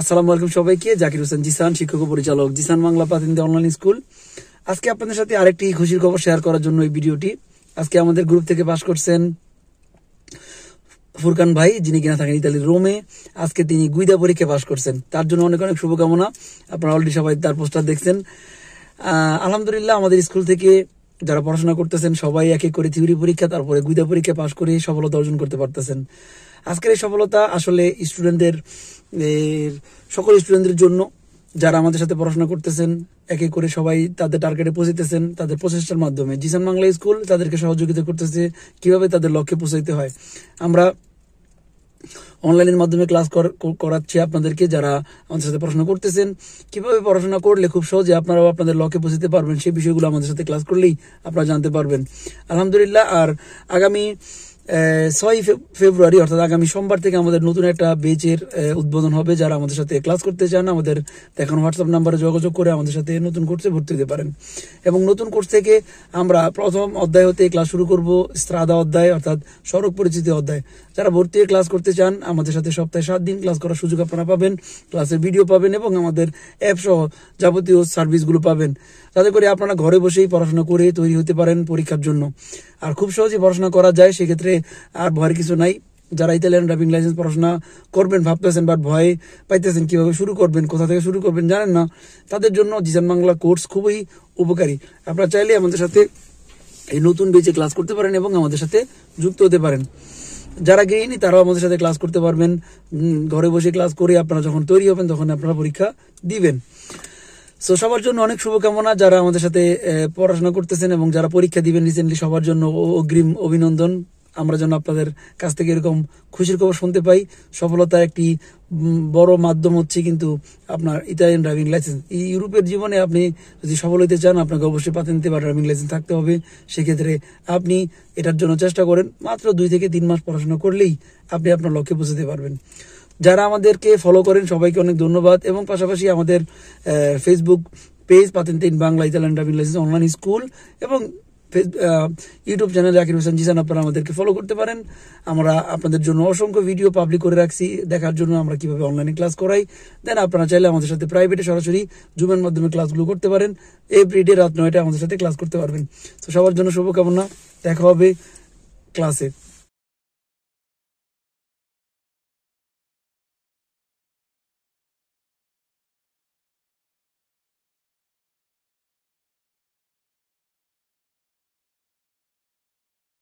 আসসালামু আলাইকুম সবাইকে জাকির হোসেন জিসান শিক্ষক পরিচালক জিসান বাংলা পাতিন্দে অনলাইন স্কুল আজকে আপনাদের সাথে আরেকটি খুশির খবর শেয়ার করার জন্য এই ভিডিওটি আজকে আমাদের গ্রুপ থেকে পাশ করছেন ফুরকান ভাই যিনি কিনা থাকেন ইতালির রোমে আজকে তিনি গুইদা পরীক্ষা পাশ করছেন তার জন্য অনেক অনেক শুভকামনা আপনারা অলরেডি সবাই তার পোস্টার দেখছেন আলহামদুলিল্লাহ আমাদের স্কুল থেকে যারা পড়াশোনা করতেছেন সবাই এক করে থিওরি পরীক্ষা তারপরে গুইদা পরীক্ষা পাশ করে সফলতা অর্জন করতে পারতেছেন আজকের এই সফলতা আসলে স্টুডেন্টদের সকল স্টুডেন্টদের জন্য যারা আমাদের সাথে পড়াশোনা করতেছেন একে করে সবাই তাদের টার্গেটে পৌঁছাইতেছেন তাদের প্রচেষ্টার মাধ্যমে জিসান বাংলা স্কুল তাদেরকে সহযোগিতা করতেছে কিভাবে তাদের লক্ষ্যে পৌঁছাইতে হয় আমরা অনলাইনের মাধ্যমে ক্লাস করাচ্ছি আপনাদেরকে যারা আমাদের সাথে পড়াশোনা করতেছেন কিভাবে পড়াশোনা করলে খুব সহজে আপনারাও আপনাদের লক্ষ্যে পৌঁছতে পারবেন সেই বিষয়গুলো আমাদের সাথে ক্লাস করলেই আপনারা জানতে পারবেন আলহামদুলিল্লাহ আর আগামী ছয় ফেব্রুয়ারি অর্থাৎ আগামী সোমবার থেকে আমাদের নতুন একটা বেচের উদ্বোধন হবে যারা আমাদের সাথে ক্লাস করতে চান আমাদের এখন হোয়াটসঅ্যাপ নাম্বারে যোগাযোগ করে আমাদের সাথে নতুন কোর্সে ভর্তি হতে পারেন এবং নতুন কোর্স থেকে আমরা প্রথম অধ্যায় হতে ক্লাস শুরু করব স্ত্রাদা অধ্যায় অর্থাৎ সড়ক পরিচিতি অধ্যায় যারা ভর্তি হয়ে ক্লাস করতে চান আমাদের সাথে সপ্তাহে সাত দিন ক্লাস করার সুযোগ আপনারা পাবেন ক্লাসের ভিডিও পাবেন এবং আমাদের অ্যাপ সহ যাবতীয় সার্ভিসগুলো পাবেন যাতে করে আপনারা ঘরে বসেই পড়াশোনা করে তৈরি হতে পারেন পরীক্ষার জন্য আর খুব সহজেই পড়াশোনা করা যায় সেক্ষেত্রে ক্ষেত্রে আর ভয়ের কিছু নাই যারা ইতালিয়ান ড্রাইভিং লাইসেন্স পড়াশোনা করবেন ভাবতেছেন বা ভয় পাইতেছেন কীভাবে শুরু করবেন কোথা থেকে শুরু করবেন জানেন না তাদের জন্য জিজান বাংলা কোর্স খুবই উপকারী আপনারা চাইলে আমাদের সাথে এই নতুন বেঁচে ক্লাস করতে পারেন এবং আমাদের সাথে যুক্ত হতে পারেন যারা গেয়েনি তারাও আমাদের সাথে ক্লাস করতে পারবেন ঘরে বসে ক্লাস করে আপনারা যখন তৈরি হবেন তখন আপনারা পরীক্ষা দিবেন সো সবার জন্য অনেক শুভকামনা যারা আমাদের সাথে পড়াশোনা করতেছেন এবং যারা পরীক্ষা দিবেন রিসেন্টলি সবার জন্য অগ্রিম অভিনন্দন আমরা যেন আপনাদের কাছ থেকে এরকম খুশির খবর শুনতে পাই সফলতার একটি বড় মাধ্যম হচ্ছে কিন্তু আপনার ইতালিয়ান ড্রাইভিং লাইসেন্স এই ইউরোপের জীবনে আপনি যদি সফল হতে চান আপনাকে অবশ্যই পাতেন বা ড্রাইভিং লাইসেন্স থাকতে হবে সেক্ষেত্রে আপনি এটার জন্য চেষ্টা করেন মাত্র দুই থেকে তিন মাস পড়াশোনা করলেই আপনি আপনার লক্ষ্যে পৌঁছতে পারবেন যারা আমাদেরকে ফলো করেন সবাইকে অনেক ধন্যবাদ এবং পাশাপাশি আমাদের ফেসবুক পেজ পাতেন তিন Bangla Italian driving licence online school এবং ইউটিউব চ্যানেল জাকির হোসেন জিজান আপনারা আমাদেরকে ফলো করতে পারেন আমরা আপনাদের জন্য অসংখ্য ভিডিও পাবলিক করে রাখছি দেখার জন্য আমরা কিভাবে অনলাইনে ক্লাস করাই দেন আপনারা চাইলে আমাদের সাথে প্রাইভেটে সরাসরি জুমের মাধ্যমে ক্লাসগুলো করতে পারেন এভরিডে রাত নয়টা আমাদের সাথে ক্লাস করতে পারবেন তো সবার জন্য শুভকামনা দেখা হবে ক্লাসে